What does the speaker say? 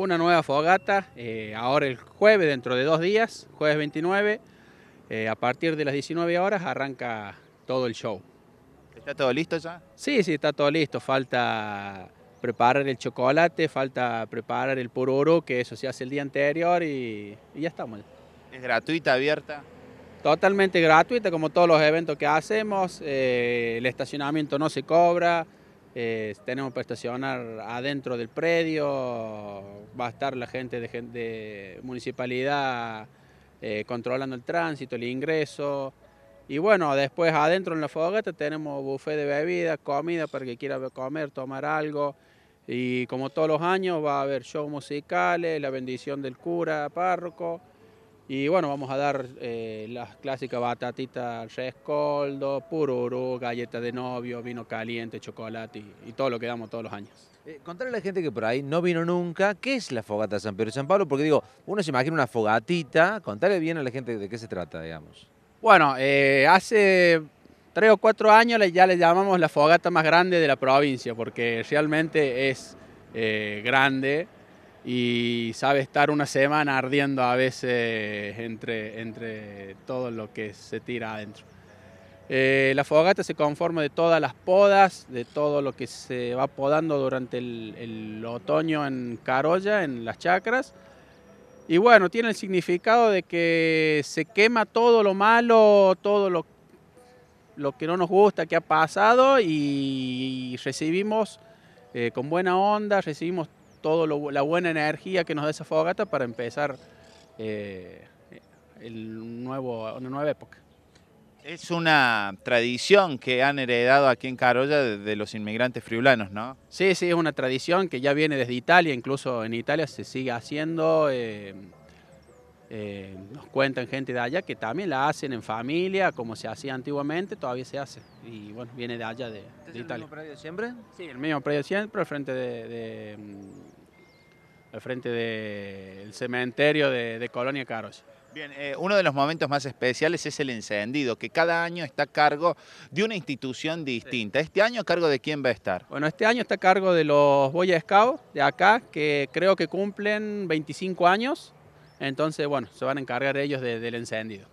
una nueva fogata, eh, ahora el jueves, dentro de dos días, jueves 29, eh, a partir de las 19 horas arranca todo el show. ¿Está todo listo ya? Sí, sí, está todo listo. Falta preparar el chocolate, falta preparar el pururu, que eso se hace el día anterior y, ya estamos. ¿Es gratuita, abierta? Totalmente gratuita, como todos los eventos que hacemos. Eh, el estacionamiento no se cobra tenemos para estacionar adentro del predio, va a estar la gente de, de municipalidad eh, controlando el tránsito, el ingreso. Y bueno, después adentro en la fogata tenemos buffet de bebida, comida para que quiera comer, tomar algo. Y como todos los años va a haber shows musicales, la bendición del cura, párroco. Y bueno, vamos a dar eh, las clásicas batatitas, rescoldo, pururu, galleta de novio, vino caliente, chocolate y, todo lo que damos todos los años. Eh, contarle a la gente que por ahí no vino nunca, ¿qué es la fogata de San Pedro y San Pablo? Porque digo, uno se imagina una fogatita, contarle bien a la gente de qué se trata, digamos. Bueno, eh, hace tres o cuatro años ya le llamamos la fogata más grande de la provincia, porque realmente es eh, grande, y sabe estar una semana ardiendo a veces entre, entre todo lo que se tira adentro. Eh, la fogata se conforma de todas las podas, de todo lo que se va podando durante el, otoño en Carolla, en las chacras. Y bueno, tiene el significado de que se quema todo lo malo, todo lo, lo que no nos gusta que ha pasado y, recibimos eh, con buena onda, recibimos toda la buena energía que nos da esa fogata para empezar eh, el nuevo, una nueva época. Es una tradición que han heredado aquí en Carolla de, los inmigrantes friulanos, ¿no? Sí, sí, es una tradición que ya viene desde Italia, incluso en Italia se sigue haciendo. Eh, eh, nos cuentan gente de allá que también la hacen en familia, como se hacía antiguamente, todavía se hace. Y bueno, viene de allá de, Italia. ¿Este ¿El mismo predio siempre? Sí, el mismo predio siempre, al frente de, mm, al frente del cementerio de, Colonia Caros. Bien, eh, uno de los momentos más especiales es el encendido, que cada año está a cargo de una institución distinta. ¿Este año a cargo de quién va a estar? Bueno, este año está a cargo de los Boya Scouts de acá, que creo que cumplen 25 años entonces, bueno, se van a encargar ellos del encendido.